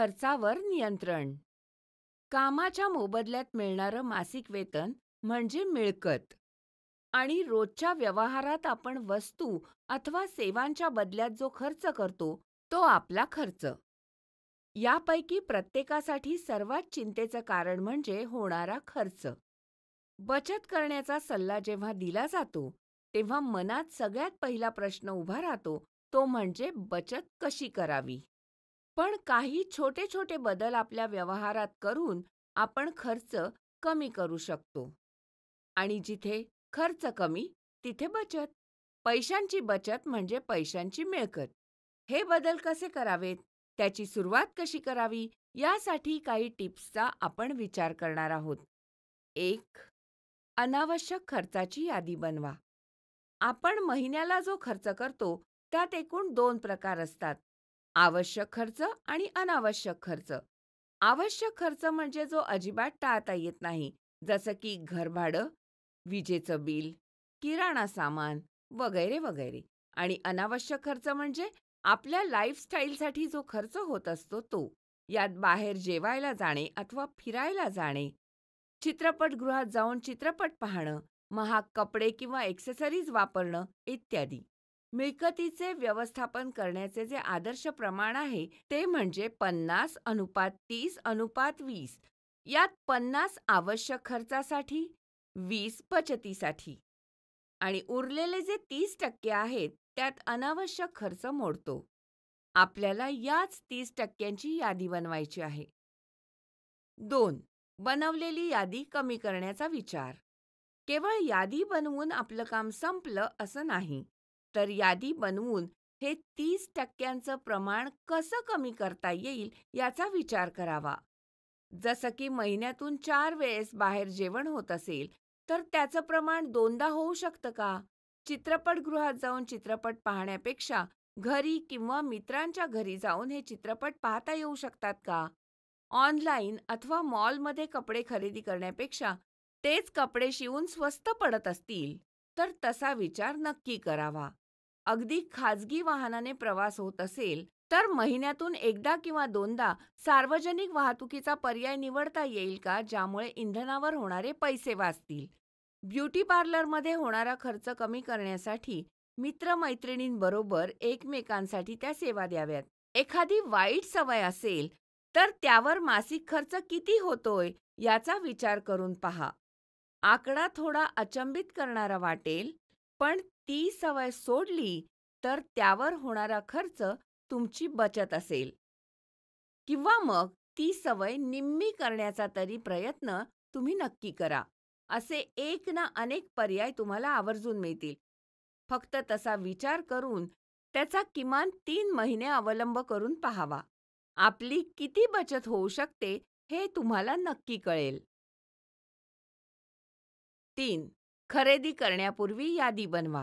खर्चावर नियंत्रण कामाच्या मोबदल्यात मिळणारं मासिक वेतन म्हणजे मिळकत आणि रोजच्या व्यवहारात आपण वस्तू अथवा सेवांच्या बदल्यात जो खर्च करतो तो आपला खर्च यापैकी प्रत्येकासाठी सर्वात चिंतेचं कारण म्हणजे होणारा खर्च बचत करण्याचा सल्ला जेव्हा दिला जातो तेव्हा मनात सगळ्यात पहिला प्रश्न उभा राहतो तो म्हणजे बचत कशी करावी पण काही छोटे छोटे बदल आपल्या व्यवहारात करून आपण खर्च कमी करू शकतो आणि जिथे खर्च कमी तिथे बचत पैशांची बचत म्हणजे पैशांची मिळकत हे बदल कसे करावेत त्याची सुरुवात कशी करावी यासाठी काही टिप्सचा आपण विचार करणार आहोत एक अनावश्यक खर्चाची यादी बनवा आपण महिन्याला जो खर्च करतो त्यात एकूण दोन प्रकार असतात आवश्यक खर्च आणि अनावश्यक खर्च आवश्यक खर्च म्हणजे जो अजिबात टाळता येत नाही जसं की घरभाडं विजेचं बिल किराणा सामान वगैरे वगैरे आणि अनावश्यक खर्च म्हणजे आपल्या लाईफस्टाईलसाठी जो खर्च होत असतो तो यात बाहेर जेवायला जाणे अथवा फिरायला जाणे चित्रपटगृहात जाऊन चित्रपट पाहणं महाग कपडे किंवा एक्सेसरीज वापरणं इत्यादी मिळकतीचे व्यवस्थापन करण्याचे जे आदर्श प्रमाण आहे ते म्हणजे पन्नास अनुपात तीस अनुपात वीस यात पन्नास आवश्यक खर्चासाठी वीस बचतीसाठी आणि उरलेले जे तीस टक्के आहेत त्यात अनावश्यक खर्च मोडतो आपल्याला याच तीस टक्क्यांची यादी बनवायची आहे दोन बनवलेली यादी कमी करण्याचा विचार केवळ यादी बनवून आपलं काम संपलं असं नाही तर यादी बनवून हे तीस टक्क्यांचं प्रमाण कसं कमी करता येईल याचा विचार करावा जसं की महिन्यातून चार वेळेस बाहेर जेवण होत असेल तर त्याचं प्रमाण दोनदा होऊ शकतं का चित्रपटगृहात जाऊन चित्रपट पाहण्यापेक्षा घरी किंवा मित्रांच्या घरी जाऊन हे चित्रपट पाहता येऊ शकतात का ऑनलाईन अथवा मॉलमध्ये कपडे खरेदी करण्यापेक्षा तेच कपडे शिवून स्वस्त पडत असतील तर तसा विचार नक्की करावा अगदी खाजगी वाहनाने प्रवास होत असेल तर महिन्यातून एकदा किंवा दोनदा सार्वजनिक वाहतुकीचा पर्याय निवडता येईल का ज्यामुळे इंधनावर होणारे पैसे वाचतील ब्युटी पार्लरमध्ये होणारा खर्च कमी करण्यासाठी मित्रमैत्रिणींबरोबर एकमेकांसाठी त्या सेवा द्याव्यात एखादी वाईट सवय असेल तर त्यावर मासिक खर्च किती होतोय याचा विचार करून पहा आकडा थोडा अचंबित करणारा वाटेल पण ती सवय सोडली तर त्यावर होणारा खर्च तुमची बचत असेल किंवा मग ती सवय निम्मी करण्याचा तरी प्रयत्न तुम्ही नक्की करा असे एक ना अनेक पर्याय तुम्हाला आवर्जून मिळतील फक्त तसा विचार करून त्याचा किमान तीन महिने अवलंब करून पाहावा आपली किती बचत होऊ शकते हे तुम्हाला नक्की कळेल तीन खरेदी करण्यापूर्वी यादी बनवा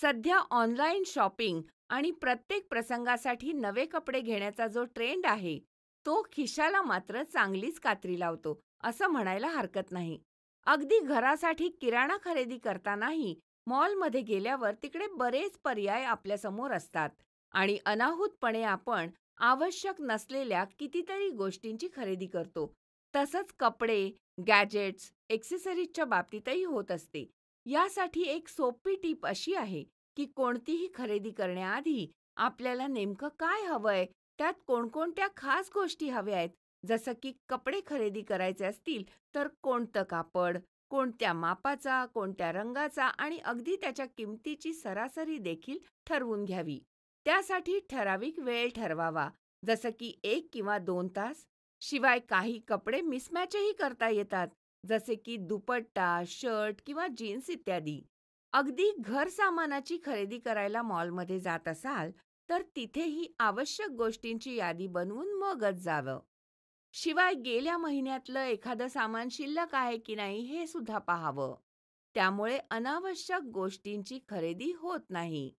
सध्या ऑनलाईन शॉपिंग आणि प्रत्येक प्रसंगासाठी नवे कपडे घेण्याचा जो ट्रेंड आहे तो खिशाला मात्र चांगलीच कात्री लावतो असं म्हणायला हरकत नाही अगदी घरासाठी किराणा खरेदी करतानाही मॉलमध्ये गेल्यावर तिकडे बरेच पर्याय आपल्यासमोर असतात आणि अनाहूतपणे आपण आवश्यक नसलेल्या कितीतरी गोष्टींची खरेदी करतो तसंच कपडे गॅजेट्स एक्सेसरीजच्या बाबतीतही होत असते यासाठी एक सोपी टीप अशी आहे की कोणतीही खरेदी करण्याआधी आपल्याला नेमकं काय हवंय त्यात कोणकोणत्या खास गोष्टी हव्या आहेत जसं की कपडे खरेदी करायचे असतील तर कोणतं कापड कोणत्या मापाचा कोणत्या रंगाचा आणि अगदी त्याच्या किमतीची सरासरी देखील ठरवून घ्यावी त्यासाठी ठराविक वेळ ठरवावा जसं की एक किंवा दोन तास शिवाय काही कपडे मिसमॅचही करता येतात जसे की दुपट्टा शर्ट किंवा जीन्स इत्यादी अगदी घर सामानाची खरेदी करायला मॉलमध्ये जात असाल तर तिथेही आवश्यक गोष्टींची यादी बनवून मगच जावं शिवाय गेल्या महिन्यातलं एखादं सामान शिल्लक आहे की नाही हे सुद्धा पाहावं त्यामुळे अनावश्यक गोष्टींची खरेदी होत नाही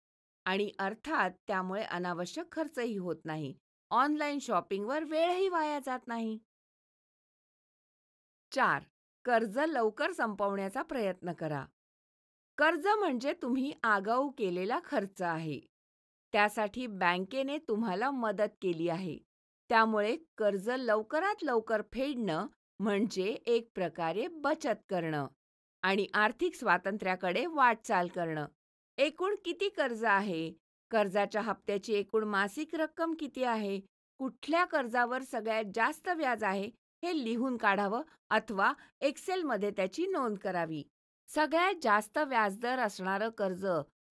आणि अर्थात त्यामुळे अनावश्यक खर्चही होत नाही ऑनलाईन शॉपिंगवर वेळही वाया जात नाही चार कर्ज लवकर संपवण्याचा प्रयत्न करा कर्ज म्हणजे तुम्ही आगाऊ केलेला खर्च आहे त्यासाठी बँकेने तुम्हाला मदत केली आहे त्यामुळे कर्ज लवकरात लवकर फेडणं म्हणजे एक प्रकारे बचत करणं आणि आर्थिक स्वातंत्र्याकडे वाटचाल करणं एकूण किती कर्ज आहे कर्जाच्या हप्त्याची एकूण मासिक रक्कम किती आहे कुठल्या कर्जावर सगळ्यात जास्त व्याज आहे हे लिहून काढावं अथवा एक्सेलमध्ये त्याची नोंद करावी सगळ्यात जास्त व्याजदर असणारं कर्ज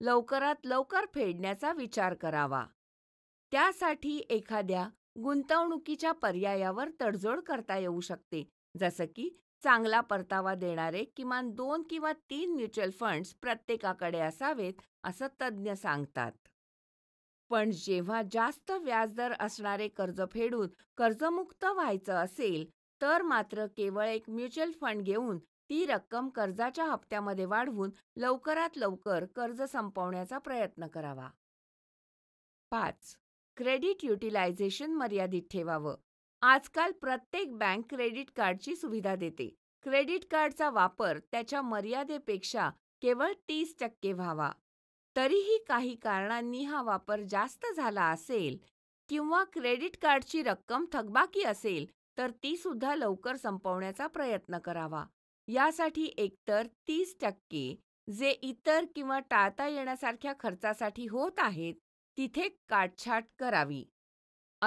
लवकरात लवकर फेडण्याचा विचार करावा त्यासाठी एखाद्या गुंतवणुकीच्या पर्यायावर तडजोड करता येऊ शकते जसं की चांगला परतावा देणारे किमान दोन किंवा तीन म्युच्युअल फंड्स प्रत्येकाकडे असावेत असं तज्ज्ञ सांगतात पण जेव्हा जास्त व्याजदर असणारे कर्ज फेडून कर्जमुक्त व्हायचं असेल तर मात्र केवळ एक म्युच्युअल फंड घेऊन ती रक्कम कर्जाच्या हप्त्यामध्ये वाढवून लवकरात लवकर कर्ज संपवण्याचा प्रयत्न करावा पाच क्रेडिट युटिलायझेशन मर्यादित ठेवावं आजकाल प्रत्येक बँक क्रेडिट कार्डची सुविधा देते क्रेडिट कार्डचा वापर त्याच्या मर्यादेपेक्षा केवळ तीस टक्के व्हावा तरीही काही कारणांनी हा वापर जास्त झाला असेल किंवा क्रेडिट कार्डची रक्कम थकबाकी असेल तर ती सुद्धा लवकर संपवण्याचा प्रयत्न करावा यासाठी एकतर तीस टक्के जे इतर किंवा टाळता येण्यासारख्या खर्चासाठी होत आहेत तिथे काटछाट करावी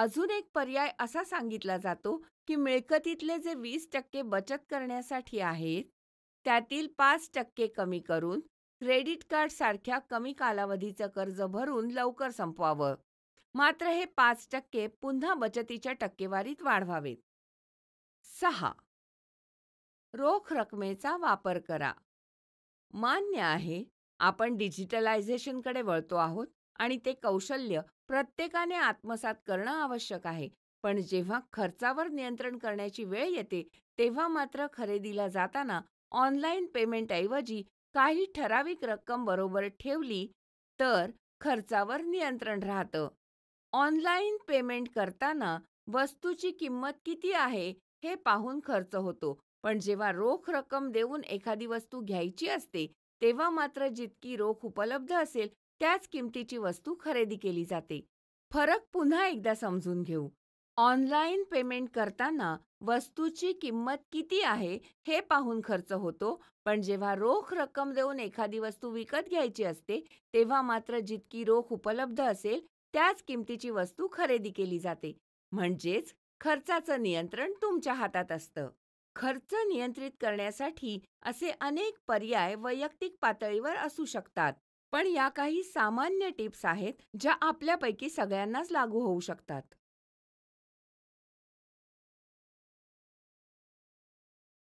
अजून एक पर्याय असा सांगितला जातो की मिळकतीतले जे वीस टक्के बचत करण्यासाठी आहेत त्यातील पाच टक्के कमी करून क्रेडिट कार्ड सारख्या कमी कालावधीचं कर्ज भरून लवकर संपवावं मात्र हे पाच टक्के पुन्हा बचतीच्या टक्केवारीत वाढवावेत सहा रोख रकमेचा वापर करा मान्य आहे आपण डिजिटलायझेशनकडे वळतो आहोत आणि ते कौशल्य प्रत्येकाने आत्मसात करणं आवश्यक आहे पण जेव्हा खर्चावर नियंत्रण करण्याची वेळ येते तेव्हा मात्र खरेदीला जाताना ऑनलाईन पेमेंटऐवजी काही ठराविक रक्कम बरोबर ठेवली तर खर्चावर नियंत्रण राहतं ऑनलाईन पेमेंट करताना वस्तूची किंमत किती आहे हे पाहून खर्च होतो पण जेव्हा रोख रक्कम देऊन एखादी वस्तू घ्यायची असते तेव्हा मात्र जितकी रोख उपलब्ध असेल त्याच किमतीची वस्तू खरेदी केली जाते फरक पुन्हा एकदा समजून घेऊ ऑनलाईन पेमेंट करताना वस्तूची किंमत किती आहे हे पाहून खर्च होतो पण जेव्हा रोख रक्कम देऊन एखादी वस्तू विकत घ्यायची असते तेव्हा मात्र जितकी रोख उपलब्ध असेल त्याच किमतीची वस्तू खरेदी केली जाते म्हणजेच खर्चाचं नियंत्रण तुमच्या हातात असतं खर्च नियंत्रित करण्यासाठी असे अनेक पर्याय वैयक्तिक पातळीवर असू शकतात पण या काही सामान्य टिप्स आहेत ज्या आपल्यापैकी सगळ्यांनाच लागू होऊ शकतात